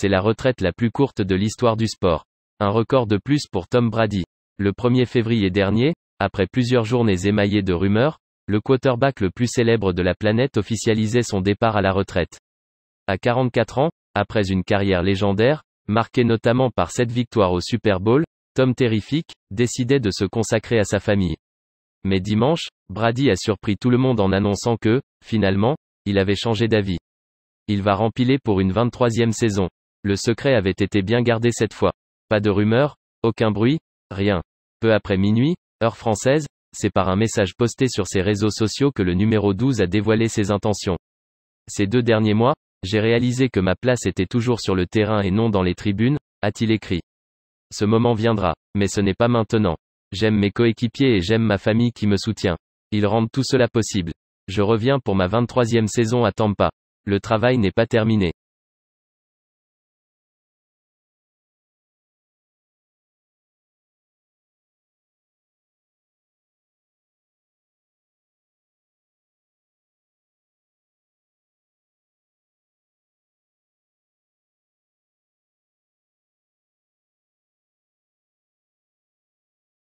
c'est la retraite la plus courte de l'histoire du sport. Un record de plus pour Tom Brady. Le 1er février dernier, après plusieurs journées émaillées de rumeurs, le quarterback le plus célèbre de la planète officialisait son départ à la retraite. À 44 ans, après une carrière légendaire, marquée notamment par cette victoire au Super Bowl, Tom Terrifique, décidait de se consacrer à sa famille. Mais dimanche, Brady a surpris tout le monde en annonçant que, finalement, il avait changé d'avis. Il va rempiler pour une 23e saison. Le secret avait été bien gardé cette fois. Pas de rumeur, aucun bruit, rien. Peu après minuit, heure française, c'est par un message posté sur ses réseaux sociaux que le numéro 12 a dévoilé ses intentions. Ces deux derniers mois, j'ai réalisé que ma place était toujours sur le terrain et non dans les tribunes, a-t-il écrit. Ce moment viendra, mais ce n'est pas maintenant. J'aime mes coéquipiers et j'aime ma famille qui me soutient. Ils rendent tout cela possible. Je reviens pour ma 23e saison à Tampa. Le travail n'est pas terminé.